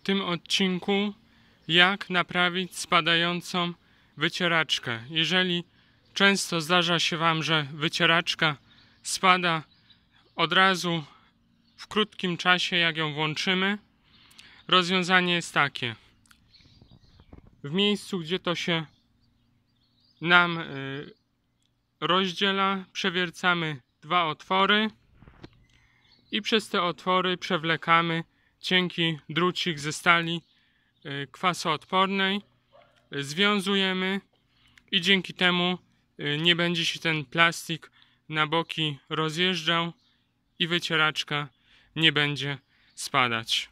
w tym odcinku jak naprawić spadającą wycieraczkę. Jeżeli często zdarza się Wam, że wycieraczka spada od razu w krótkim czasie jak ją włączymy, rozwiązanie jest takie. W miejscu, gdzie to się nam y, rozdziela, przewiercamy dwa otwory i przez te otwory przewlekamy cienki drucik ze stali e, kwasoodpornej, związujemy i dzięki temu e, nie będzie się ten plastik na boki rozjeżdżał i wycieraczka nie będzie spadać.